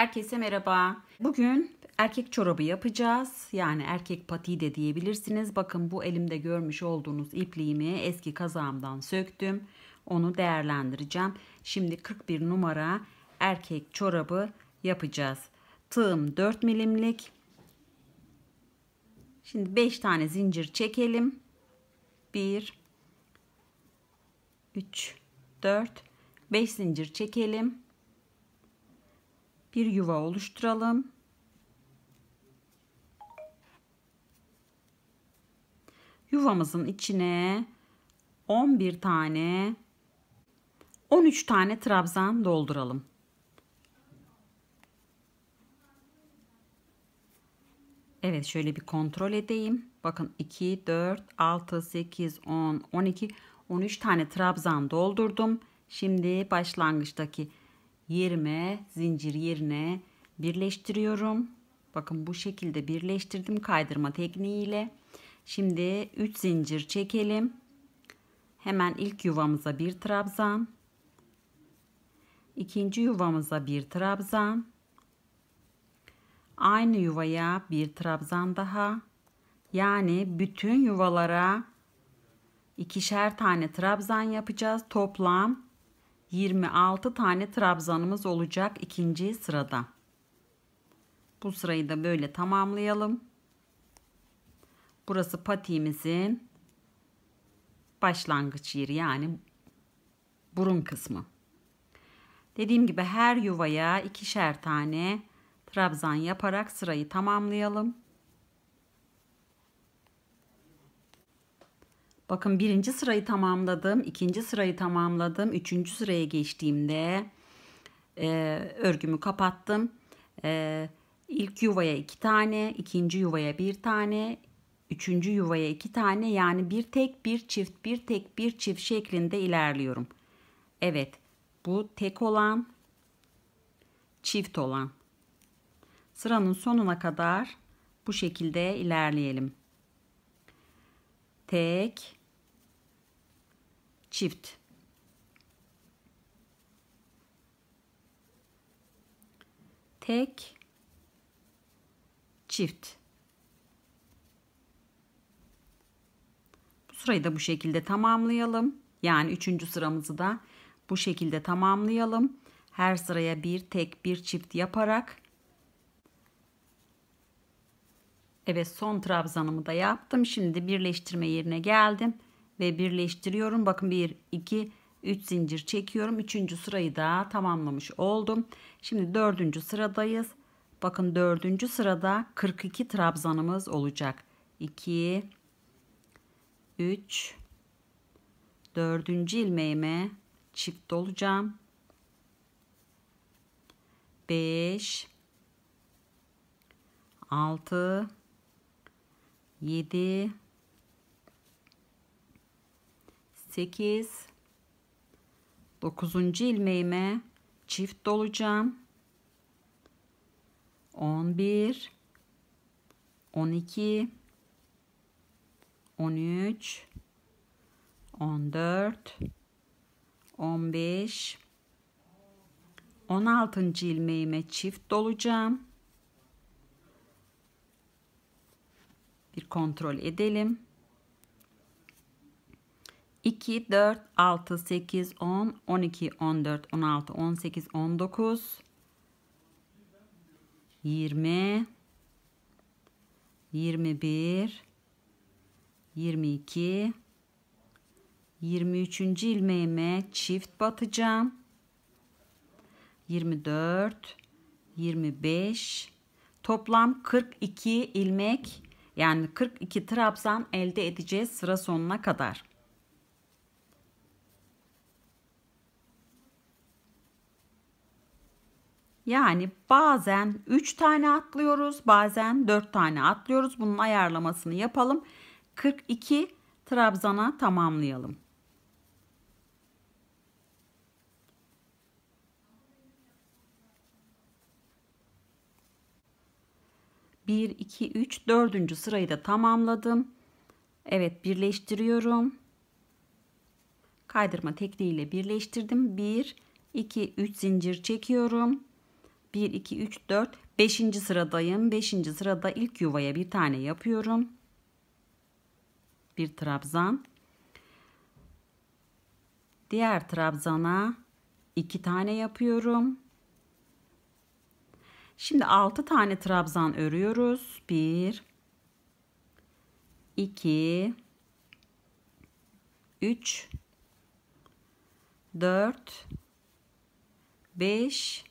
Herkese merhaba. Bugün erkek çorabı yapacağız. Yani erkek pati de diyebilirsiniz. Bakın bu elimde görmüş olduğunuz ipliğimi eski kazağımdan söktüm. Onu değerlendireceğim. Şimdi 41 numara erkek çorabı yapacağız. Tığım 4 milimlik. Şimdi 5 tane zincir çekelim. 1 3 4 5 zincir çekelim bir yuva oluşturalım. Yuvamızın içine 11 tane 13 tane trabzan dolduralım. Evet şöyle bir kontrol edeyim. Bakın 2, 4, 6, 8, 10, 12, 13 tane trabzan doldurdum. Şimdi başlangıçtaki 20 zincir yerine birleştiriyorum. Bakın bu şekilde birleştirdim kaydırma tekniğiyle. Şimdi 3 zincir çekelim. Hemen ilk yuvamıza bir trabzan. ikinci yuvamıza bir trabzan. Aynı yuvaya bir trabzan daha. Yani bütün yuvalara ikişer tane trabzan yapacağız. Toplam 26 tane trabzanımız olacak ikinci sırada. Bu sırayı da böyle tamamlayalım. Burası patiğimizin başlangıç yeri yani burun kısmı. Dediğim gibi her yuvaya ikişer tane trabzan yaparak sırayı tamamlayalım. Bakın birinci sırayı tamamladım, ikinci sırayı tamamladım, üçüncü sıraya geçtiğimde e, örgümü kapattım. E, ilk yuvaya iki tane, ikinci yuvaya bir tane, üçüncü yuvaya iki tane yani bir tek bir çift bir tek bir çift şeklinde ilerliyorum. Evet bu tek olan çift olan sıranın sonuna kadar bu şekilde ilerleyelim. Tek çift. Tek çift. Bu sırayı da bu şekilde tamamlayalım. Yani üçüncü sıramızı da bu şekilde tamamlayalım. Her sıraya bir tek bir çift yaparak Evet son trabzanımı da yaptım. Şimdi birleştirme yerine geldim ve birleştiriyorum. Bakın 1, 2, 3 zincir çekiyorum. 3. sırayı da tamamlamış oldum. Şimdi 4. sıradayız. Bakın 4. sırada 42 trabzanımız olacak. 2, 3, 4. ilmeğime çift dolacağım. 5, 6, 7, 8 9. ilmeğime çift dolacağım. 11 12 13 14 15 16. ilmeğime çift dolacağım. Bir kontrol edelim. 2, 4, 6, 8, 10, 12, 14, 16, 18, 19, 20, 21, 22, 23. ilmeğime çift batacağım. 24, 25, toplam 42 ilmek yani 42 trabzan elde edeceğiz sıra sonuna kadar. Yani bazen 3 tane atlıyoruz, bazen 4 tane atlıyoruz. Bunun ayarlamasını yapalım. 42 trabzana tamamlayalım. Bir, iki, üç, dördüncü sırayı da tamamladım. Evet birleştiriyorum. Kaydırma tekniğiyle birleştirdim. Bir, iki, üç zincir çekiyorum. 1, 2, 3, 4, 5. sıradayım. 5. sırada ilk yuvaya bir tane yapıyorum. Bir trabzan. Diğer trabzana 2 tane yapıyorum. Şimdi 6 tane trabzan örüyoruz. 1 2 3 4 5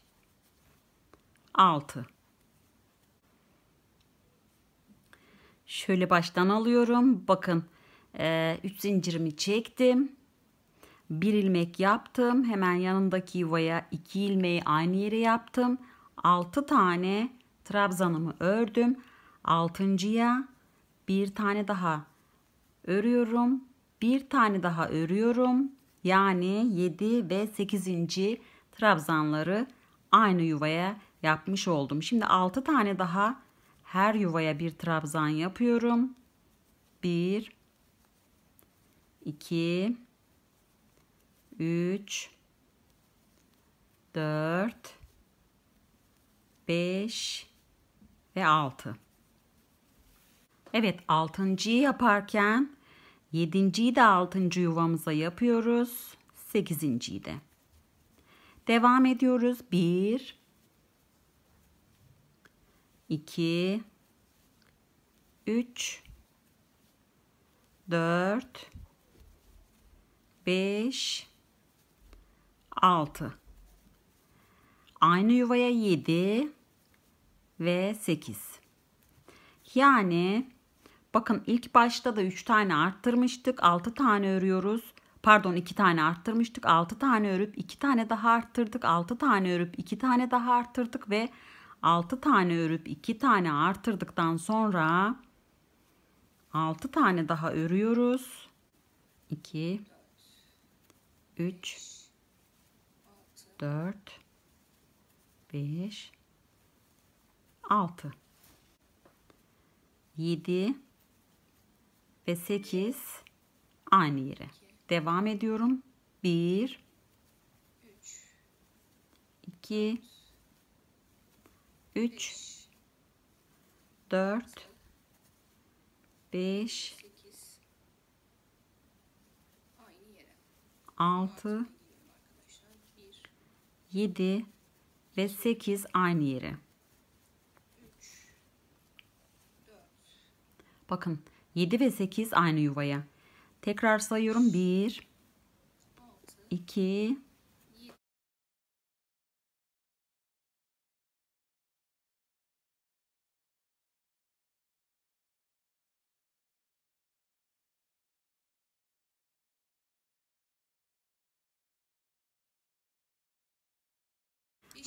6 şöyle baştan alıyorum bakın 3 e, zincirimi çektim bir ilmek yaptım hemen yanındaki yuvaya 2 ilmeği aynı yere yaptım 6 tane trabzanımı ördüm 6.ya bir tane daha örüyorum bir tane daha örüyorum yani 7 ve 8. trabzanları aynı yuvaya yapmış oldum. Şimdi 6 tane daha her yuvaya bir trabzan yapıyorum. 1 2 3 4 5 ve 6. Evet 6.'yı yaparken 7.yi de 6. yuvamıza yapıyoruz. 8.yi de. Devam ediyoruz. 1 2 3 4 5 6 Aynı yuvaya 7 ve 8. Yani bakın ilk başta da 3 tane arttırmıştık. 6 tane örüyoruz. Pardon 2 tane arttırmıştık. 6 tane örüp 2 tane daha arttırdık. 6 tane örüp 2 tane daha arttırdık ve 6 tane örüp 2 tane artırdıktan sonra 6 tane daha örüyoruz. 2 3 4 5 6 7 ve 8 aynı yere. Devam ediyorum. 1 2 3 4 5 6 7 ve 8 aynı yere. Bakın 7 ve 8 aynı yuvaya. Tekrar sayıyorum. 1 2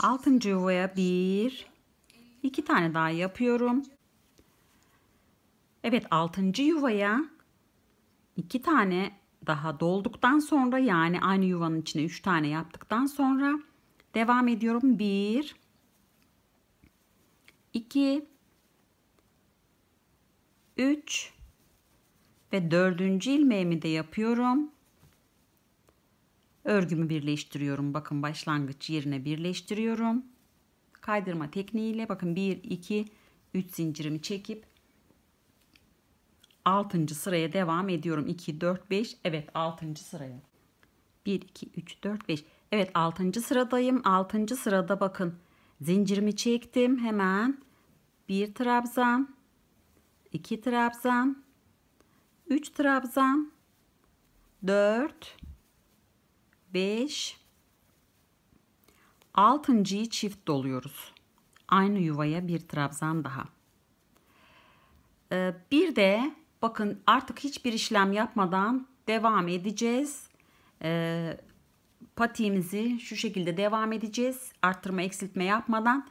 altıncı yuvaya bir iki tane daha yapıyorum Evet altıncı yuvaya iki tane daha dolduktan sonra yani aynı yuvanın içine üç tane yaptıktan sonra devam ediyorum bir iki üç ve dördüncü ilmeğimi de yapıyorum Örgümü birleştiriyorum. Bakın başlangıç yerine birleştiriyorum. Kaydırma tekniğiyle bakın 1 2 3 zincirimi çekip 6. sıraya devam ediyorum. 2 4 5. Evet 6. sıraya. 1 2 3 4 5. Evet 6. sıradayım. 6. sırada bakın zincirimi çektim. Hemen bir trabzan, iki trabzan, üç trabzan, dört. 5 altıncıyı çift doluyoruz. Aynı yuvaya bir trabzan daha. Ee, bir de bakın artık hiçbir işlem yapmadan devam edeceğiz. Ee, patiğimizi şu şekilde devam edeceğiz. Arttırma eksiltme yapmadan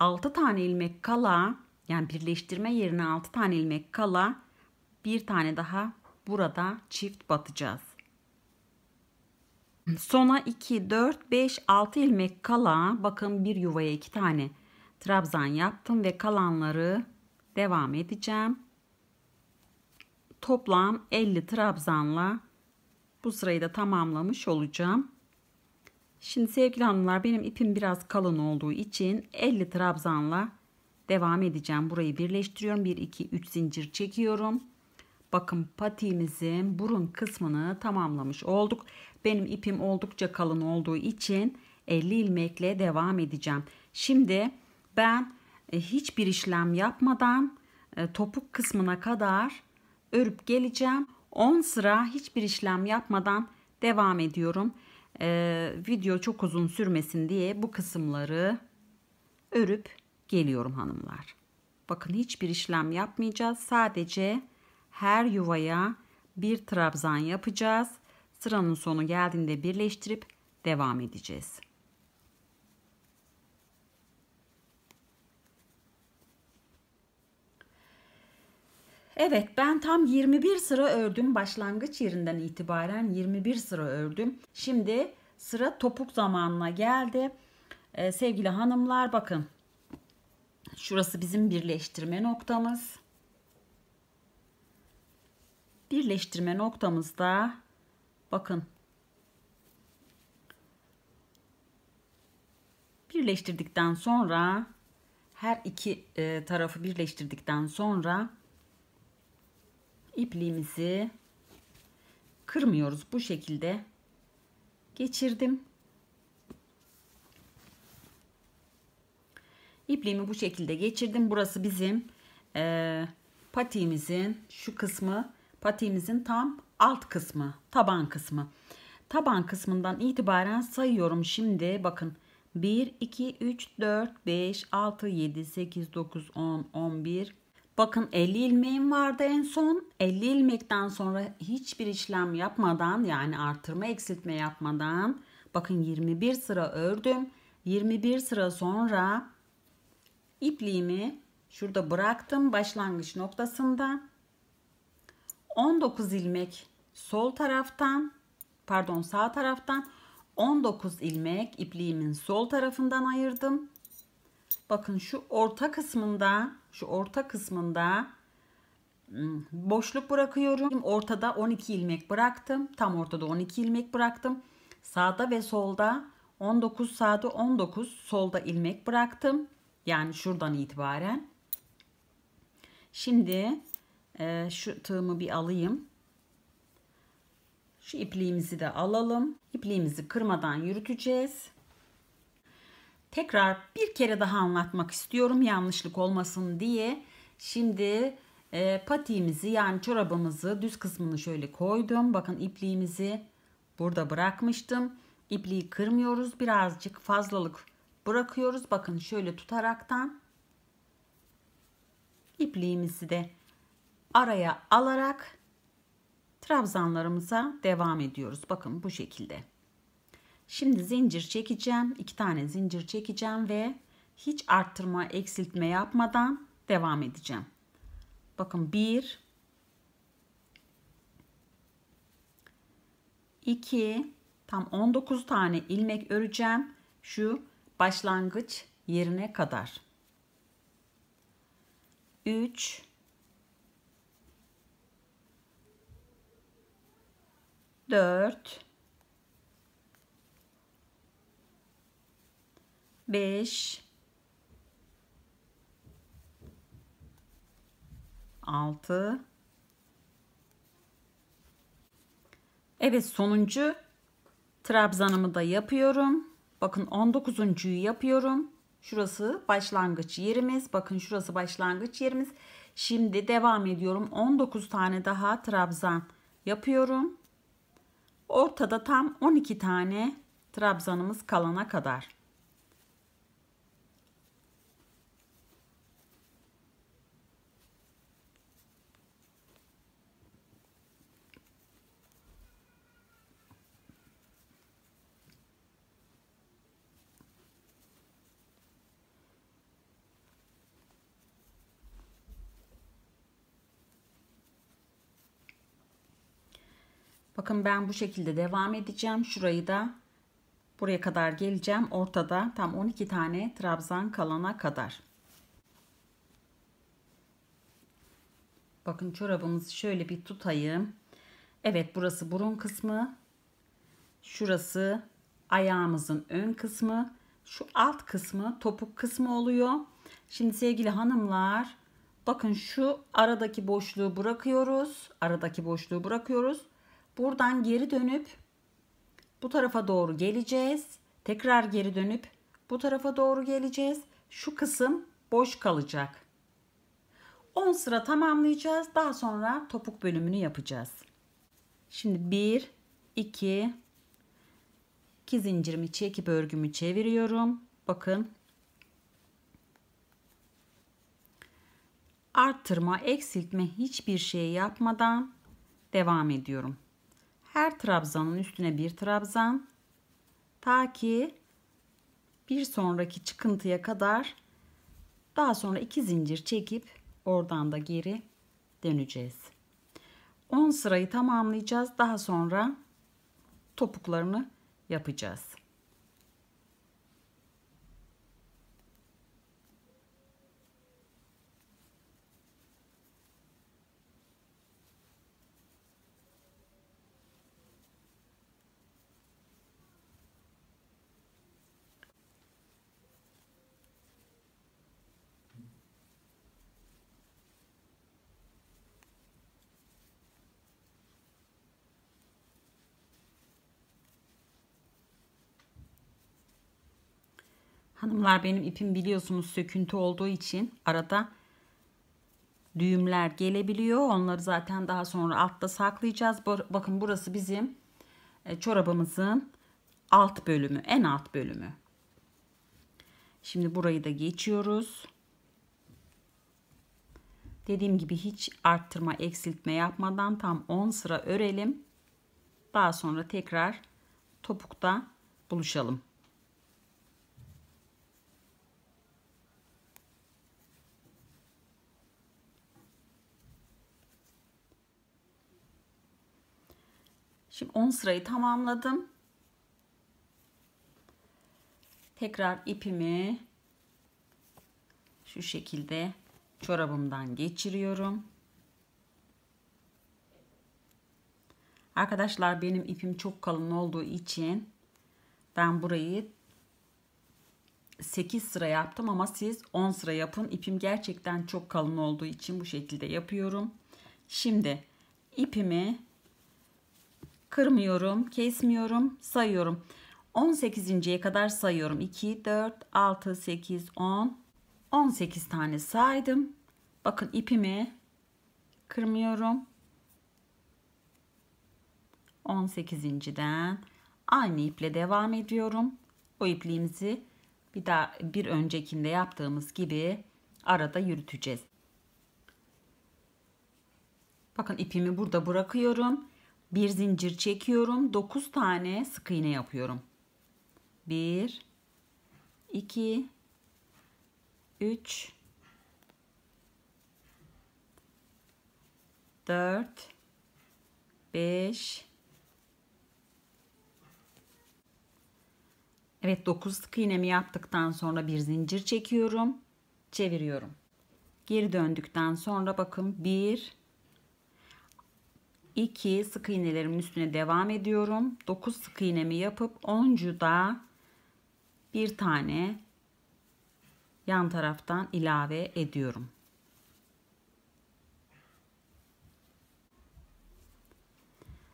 6 e, tane ilmek kala yani birleştirme yerine 6 tane ilmek kala bir tane daha burada çift batacağız. Sona 2, 4, 5, 6 ilmek kala bakın bir yuvaya 2 tane trabzan yaptım ve kalanları devam edeceğim. Toplam 50 trabzanla bu sırayı da tamamlamış olacağım. Şimdi sevgili hanımlar benim ipim biraz kalın olduğu için 50 trabzanla devam edeceğim. Burayı birleştiriyorum. 1 2 3 zincir çekiyorum. Bakın patiğimizin burun kısmını tamamlamış olduk. Benim ipim oldukça kalın olduğu için 50 e, ilmekle devam edeceğim. Şimdi ben e, hiçbir işlem yapmadan e, topuk kısmına kadar örüp geleceğim. 10 sıra hiçbir işlem yapmadan devam ediyorum. Ee, video çok uzun sürmesin diye bu kısımları örüp geliyorum hanımlar. Bakın hiçbir işlem yapmayacağız. Sadece her yuvaya bir trabzan yapacağız sıranın sonu geldiğinde birleştirip devam edeceğiz. Evet ben tam 21 sıra ördüm. Başlangıç yerinden itibaren 21 sıra ördüm. Şimdi sıra topuk zamanına geldi. Ee, sevgili hanımlar bakın. Şurası bizim birleştirme noktamız. Birleştirme noktamızda Bakın. Birleştirdikten sonra her iki e, tarafı birleştirdikten sonra ipliğimizi kırmıyoruz. Bu şekilde geçirdim. İpliğimi bu şekilde geçirdim. Burası bizim e, patiğimizin şu kısmı patiğimizin tam alt kısmı, taban kısmı. Taban kısmından itibaren sayıyorum şimdi. Bakın 1, 2, 3, 4, 5, 6, 7, 8, 9, 10, 11. Bakın 50 ilmeğim vardı en son. 50 ilmekten sonra hiçbir işlem yapmadan yani artırma eksiltme yapmadan bakın 21 sıra ördüm. 21 sıra sonra ipliğimi şurada bıraktım başlangıç noktasında. 19 ilmek sol taraftan pardon sağ taraftan 19 ilmek ipliğimin sol tarafından ayırdım. Bakın şu orta kısmında şu orta kısmında hmm, boşluk bırakıyorum. Ortada 12 ilmek bıraktım. Tam ortada 12 ilmek bıraktım. Sağda ve solda 19 sağda 19 solda ilmek bıraktım. Yani şuradan itibaren. Şimdi e, şu tığımı bir alayım. Şu ipliğimizi de alalım. İpliğimizi kırmadan yürüteceğiz. Tekrar bir kere daha anlatmak istiyorum yanlışlık olmasın diye. Şimdi e, patiğimizi yani çorabımızı düz kısmını şöyle koydum. Bakın ipliğimizi burada bırakmıştım. İpliği kırmıyoruz. Birazcık fazlalık bırakıyoruz. Bakın şöyle tutaraktan ipliğimizi de araya alarak trabzanlarımıza devam ediyoruz. Bakın bu şekilde. Şimdi zincir çekeceğim. iki tane zincir çekeceğim ve hiç arttırma eksiltme yapmadan devam edeceğim. Bakın 1 2 tam 19 tane ilmek öreceğim şu başlangıç yerine kadar. 3 4 5 6 Evet sonuncu trabzanımı da yapıyorum. Bakın 19.yu yapıyorum. Şurası başlangıç yerimiz. Bakın şurası başlangıç yerimiz. Şimdi devam ediyorum. 19 tane daha trabzan yapıyorum. Ortada tam 12 tane trabzanımız kalana kadar. Bakın ben bu şekilde devam edeceğim. Şurayı da buraya kadar geleceğim. Ortada tam 12 tane trabzan kalana kadar. Bakın çorabımızı şöyle bir tutayım. Evet burası burun kısmı. Şurası ayağımızın ön kısmı. Şu alt kısmı topuk kısmı oluyor. Şimdi sevgili hanımlar bakın şu aradaki boşluğu bırakıyoruz. Aradaki boşluğu bırakıyoruz. Buradan geri dönüp bu tarafa doğru geleceğiz. Tekrar geri dönüp bu tarafa doğru geleceğiz. Şu kısım boş kalacak. 10 sıra tamamlayacağız. Daha sonra topuk bölümünü yapacağız. Şimdi 1, 2, 2 zincirimi çekip örgümü çeviriyorum. Bakın. Arttırma, eksiltme hiçbir şey yapmadan devam ediyorum. Her trabzanın üstüne bir trabzan ta ki bir sonraki çıkıntıya kadar daha sonra iki zincir çekip oradan da geri döneceğiz. 10 sırayı tamamlayacağız. Daha sonra topuklarını yapacağız. Hanımlar benim ipim biliyorsunuz söküntü olduğu için arada düğümler gelebiliyor. Onları zaten daha sonra altta saklayacağız. Bakın burası bizim e, çorabımızın alt bölümü, en alt bölümü. Şimdi burayı da geçiyoruz. Dediğim gibi hiç arttırma, eksiltme yapmadan tam 10 sıra örelim. Daha sonra tekrar topukta buluşalım. Şimdi 10 sırayı tamamladım. Tekrar ipimi şu şekilde çorabımdan geçiriyorum. Arkadaşlar benim ipim çok kalın olduğu için ben burayı 8 sıra yaptım ama siz 10 sıra yapın. İpim gerçekten çok kalın olduğu için bu şekilde yapıyorum. Şimdi ipimi kırmıyorum, kesmiyorum, sayıyorum. 18.ye kadar sayıyorum. 2, 4, 6, 8, 10, 18 tane saydım. Bakın ipimi kırmıyorum. 18.den aynı iple devam ediyorum. O ipliğimizi bir daha bir öncekinde yaptığımız gibi arada yürüteceğiz. Bakın ipimi burada bırakıyorum. Bir zincir çekiyorum. 9 tane sık iğne yapıyorum. 1 2 3 4 5 Evet 9 sık iğnemi yaptıktan sonra bir zincir çekiyorum. Çeviriyorum. Geri döndükten sonra bakın 1 2 sık iğnelerimin üstüne devam ediyorum. 9 sık iğnemi yapıp da bir tane yan taraftan ilave ediyorum.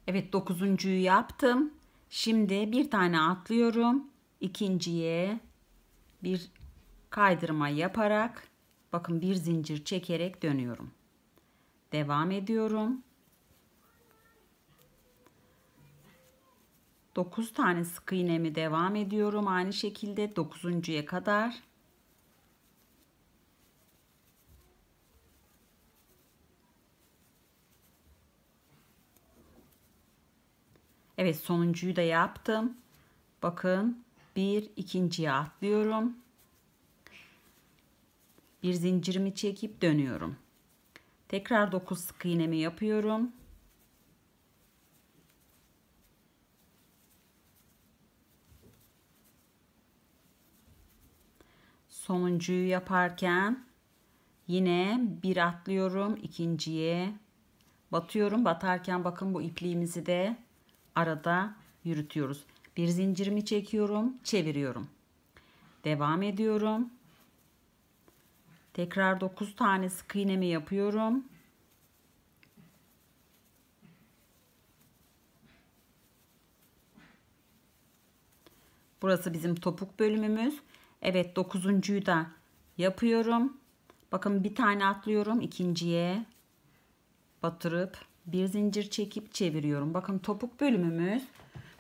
Evet dokuzuncuyu yaptım. Şimdi bir tane atlıyorum. ikinciye bir kaydırma yaparak bakın bir zincir çekerek dönüyorum. Devam ediyorum. 9 tane sık iğnemi devam ediyorum aynı şekilde 9.'ya kadar. Evet sonuncuyu da yaptım. Bakın bir ikinciye atlıyorum. Bir zincirimi çekip dönüyorum. Tekrar 9 sık iğnemi yapıyorum. sonuncuyu yaparken yine bir atlıyorum ikinciye batıyorum batarken bakın bu ipliğimizi de arada yürütüyoruz bir zincirimi çekiyorum çeviriyorum devam ediyorum tekrar 9 tane sık iğnemi yapıyorum Burası bizim topuk bölümümüz. Evet dokuzuncuyu da yapıyorum. Bakın bir tane atlıyorum ikinciye batırıp bir zincir çekip çeviriyorum. Bakın topuk bölümümüz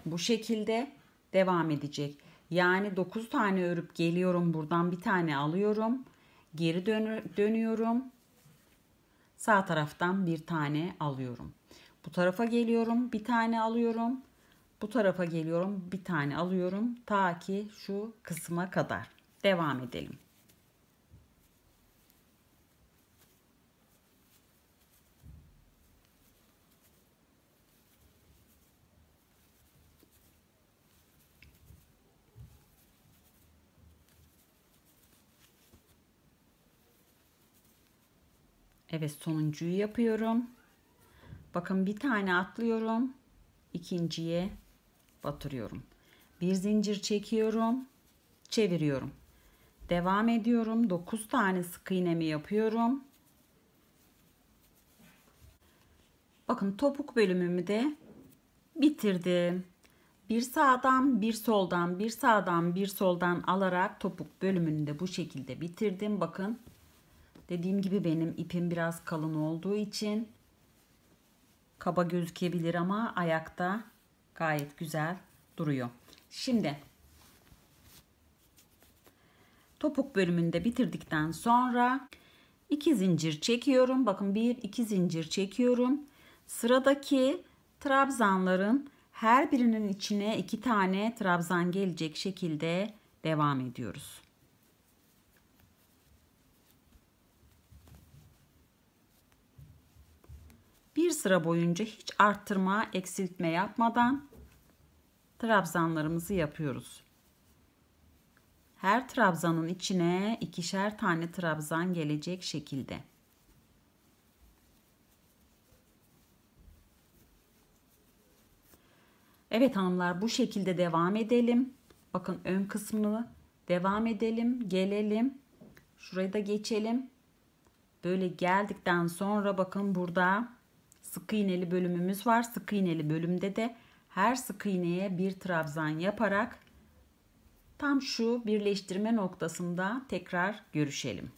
bu şekilde devam edecek. Yani 9 tane örüp geliyorum. Buradan bir tane alıyorum. Geri dön dönüyorum. Sağ taraftan bir tane alıyorum. Bu tarafa geliyorum. Bir tane alıyorum bu tarafa geliyorum bir tane alıyorum ta ki şu kısma kadar devam edelim Evet sonuncuyu yapıyorum. Bakın bir tane atlıyorum. ikinciye batırıyorum. Bir zincir çekiyorum, çeviriyorum. Devam ediyorum. 9 tane sık iğnemi yapıyorum. Bakın topuk bölümümü de bitirdim. Bir sağdan, bir soldan, bir sağdan, bir soldan alarak topuk bölümünü de bu şekilde bitirdim. Bakın dediğim gibi benim ipim biraz kalın olduğu için kaba gözükebilir ama ayakta Gayet güzel duruyor. Şimdi topuk bölümünde bitirdikten sonra iki zincir çekiyorum. Bakın bir iki zincir çekiyorum. Sıradaki trabzanların her birinin içine iki tane trabzan gelecek şekilde devam ediyoruz. bir sıra boyunca hiç arttırma, eksiltme yapmadan trabzanlarımızı yapıyoruz. Her trabzanın içine ikişer tane trabzan gelecek şekilde. Evet hanımlar bu şekilde devam edelim. Bakın ön kısmını devam edelim, gelelim. Şurayı da geçelim. Böyle geldikten sonra bakın burada sık iğneli bölümümüz var. Sık iğneli bölümde de her sık iğneye bir trabzan yaparak tam şu birleştirme noktasında tekrar görüşelim.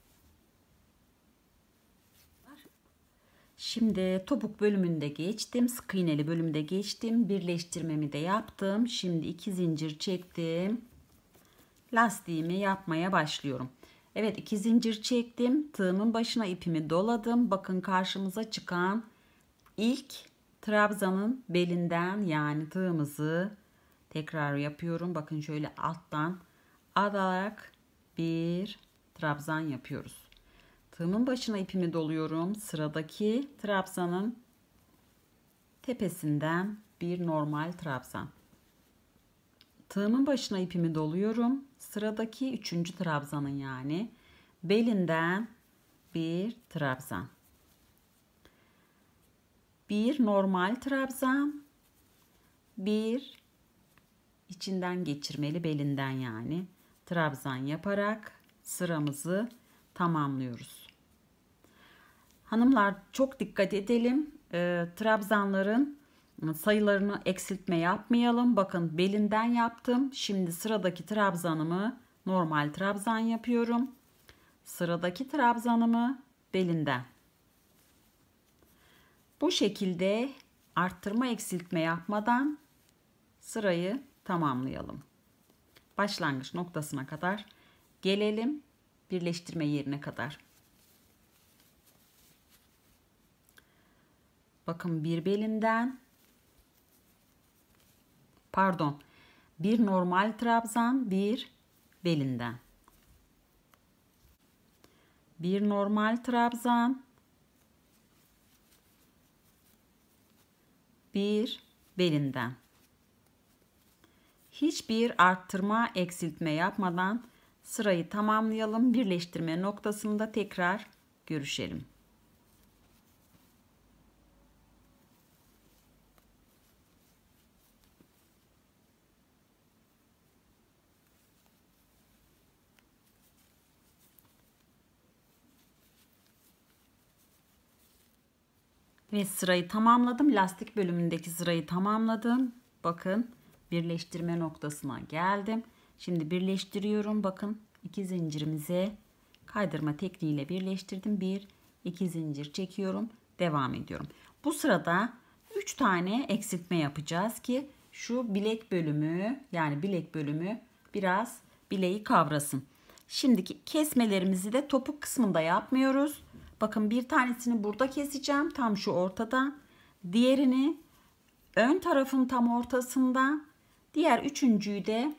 Şimdi topuk bölümünde geçtim. Sık iğneli bölümde geçtim. Birleştirmemi de yaptım. Şimdi iki zincir çektim. Lastiğimi yapmaya başlıyorum. Evet iki zincir çektim. Tığımın başına ipimi doladım. Bakın karşımıza çıkan İlk trabzanın belinden yani tığımızı tekrar yapıyorum. Bakın şöyle alttan alarak bir trabzan yapıyoruz. Tığımın başına ipimi doluyorum. Sıradaki trabzanın tepesinden bir normal trabzan. Tığımın başına ipimi doluyorum. Sıradaki üçüncü trabzanın yani belinden bir trabzan bir normal trabzan, bir içinden geçirmeli belinden yani trabzan yaparak sıramızı tamamlıyoruz. Hanımlar çok dikkat edelim. E, trabzanların sayılarını eksiltme yapmayalım. Bakın belinden yaptım. Şimdi sıradaki trabzanımı normal trabzan yapıyorum. Sıradaki trabzanımı belinden. Bu şekilde arttırma eksiltme yapmadan sırayı tamamlayalım. Başlangıç noktasına kadar gelelim birleştirme yerine kadar. Bakın bir belinden pardon bir normal trabzan bir belinden bir normal trabzan bir belinden. Hiçbir arttırma eksiltme yapmadan sırayı tamamlayalım. Birleştirme noktasında tekrar görüşelim. Ve sırayı tamamladım. Lastik bölümündeki sırayı tamamladım. Bakın birleştirme noktasına geldim. Şimdi birleştiriyorum. Bakın iki zincirimizi kaydırma tekniğiyle birleştirdim. Bir, iki zincir çekiyorum. Devam ediyorum. Bu sırada 3 tane eksiltme yapacağız ki şu bilek bölümü yani bilek bölümü biraz bileği kavrasın. Şimdiki kesmelerimizi de topuk kısmında yapmıyoruz. Bakın bir tanesini burada keseceğim. Tam şu ortada. Diğerini ön tarafın tam ortasında. Diğer üçüncüyü de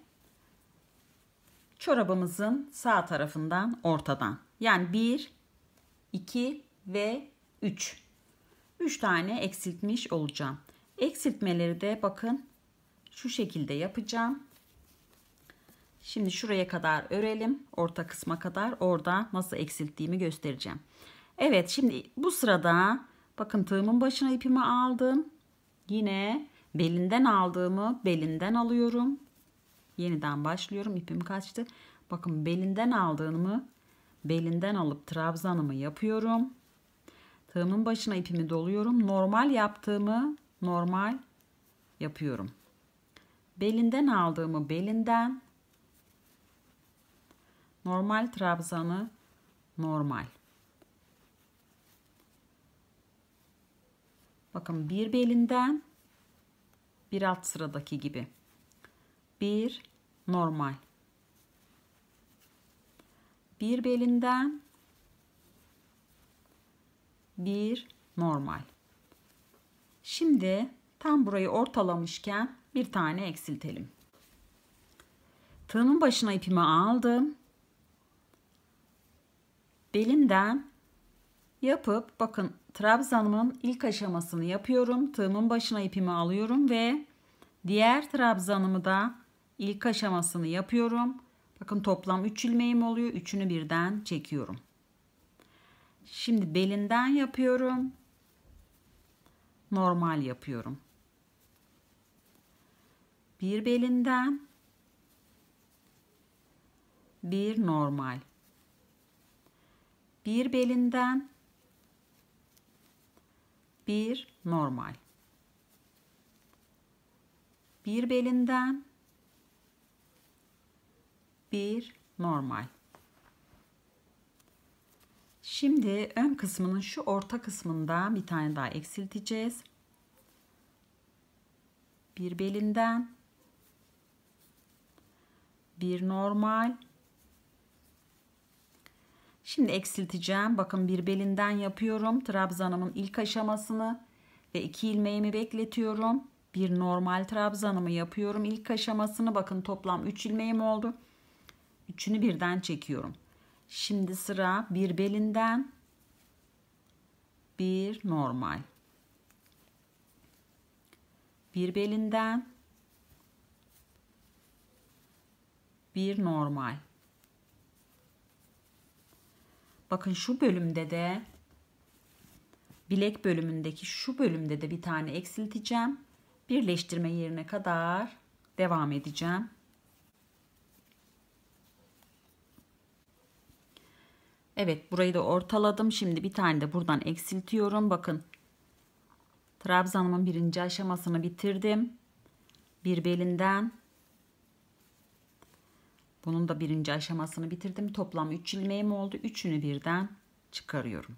çorabımızın sağ tarafından ortadan. Yani 1, 2 ve 3. 3 tane eksiltmiş olacağım. Eksiltmeleri de bakın şu şekilde yapacağım. Şimdi şuraya kadar örelim. Orta kısma kadar orada nasıl eksilttiğimi göstereceğim. Evet şimdi bu sırada bakın tığımın başına ipimi aldım. Yine belinden aldığımı belinden alıyorum. Yeniden başlıyorum. İpim kaçtı. Bakın belinden aldığımı belinden alıp trabzanımı yapıyorum. Tığımın başına ipimi doluyorum. Normal yaptığımı normal yapıyorum. Belinden aldığımı belinden normal trabzanı normal. Bakın bir belinden bir alt sıradaki gibi. Bir normal. Bir belinden bir normal. Şimdi tam burayı ortalamışken bir tane eksiltelim. Tığımın başına ipimi aldım. belinden yapıp bakın trabzanımın ilk aşamasını yapıyorum. Tığımın başına ipimi alıyorum ve diğer trabzanımı da ilk aşamasını yapıyorum. Bakın toplam 3 ilmeğim oluyor. Üçünü birden çekiyorum. Şimdi belinden yapıyorum. Normal yapıyorum. Bir belinden bir normal. Bir belinden bir normal. Bir belinden bir normal. Şimdi ön kısmının şu orta kısmından bir tane daha eksilteceğiz. Bir belinden bir normal Şimdi eksilteceğim. Bakın bir belinden yapıyorum. Trabzanımın ilk aşamasını ve iki ilmeğimi bekletiyorum. Bir normal trabzanımı yapıyorum. İlk aşamasını bakın toplam 3 ilmeğim oldu. Üçünü birden çekiyorum. Şimdi sıra bir belinden bir normal. Bir belinden bir normal. Bakın şu bölümde de bilek bölümündeki şu bölümde de bir tane eksilteceğim. Birleştirme yerine kadar devam edeceğim. Evet burayı da ortaladım. Şimdi bir tane de buradan eksiltiyorum. Bakın trabzanımın birinci aşamasını bitirdim. Bir belinden bunun da birinci aşamasını bitirdim. Toplam 3 ilmeğim oldu. Üçünü birden çıkarıyorum.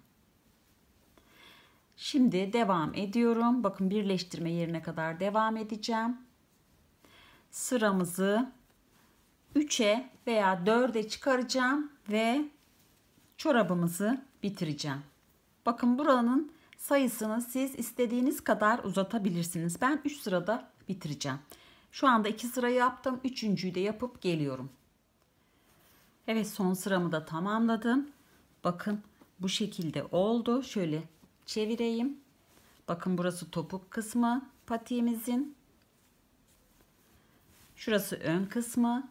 Şimdi devam ediyorum. Bakın birleştirme yerine kadar devam edeceğim. Sıramızı 3'e veya 4'e çıkaracağım ve çorabımızı bitireceğim. Bakın buranın sayısını siz istediğiniz kadar uzatabilirsiniz. Ben 3 sırada bitireceğim. Şu anda 2 sıra yaptım. 3.'yü de yapıp geliyorum. Evet son sıramı da tamamladım. Bakın bu şekilde oldu. Şöyle çevireyim. Bakın burası topuk kısmı patiğimizin. Şurası ön kısmı.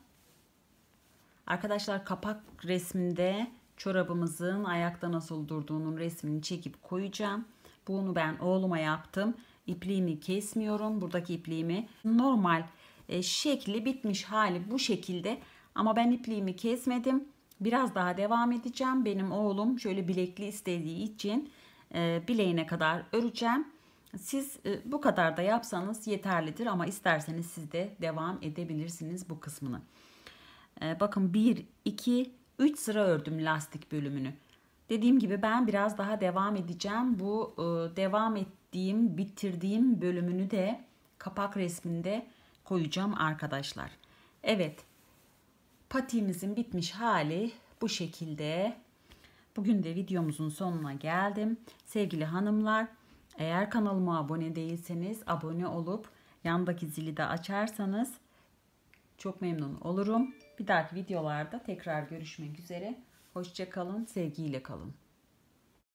Arkadaşlar kapak resminde çorabımızın ayakta nasıl durduğunun resmini çekip koyacağım. Bunu ben oğluma yaptım. İpliğimi kesmiyorum. Buradaki ipliğimi normal e, şekli bitmiş hali bu şekilde ama ben ipliğimi kesmedim. Biraz daha devam edeceğim. Benim oğlum şöyle bilekli istediği için e, bileğine kadar öreceğim. Siz e, bu kadar da yapsanız yeterlidir ama isterseniz siz de devam edebilirsiniz bu kısmını. E, bakın 1, 2, 3 sıra ördüm lastik bölümünü. Dediğim gibi ben biraz daha devam edeceğim. Bu e, devam ettiğim, bitirdiğim bölümünü de kapak resminde koyacağım arkadaşlar. Evet patiğimizin bitmiş hali bu şekilde. Bugün de videomuzun sonuna geldim. Sevgili hanımlar eğer kanalıma abone değilseniz abone olup yandaki zili de açarsanız çok memnun olurum. Bir dahaki videolarda tekrar görüşmek üzere. Hoşçakalın, sevgiyle kalın.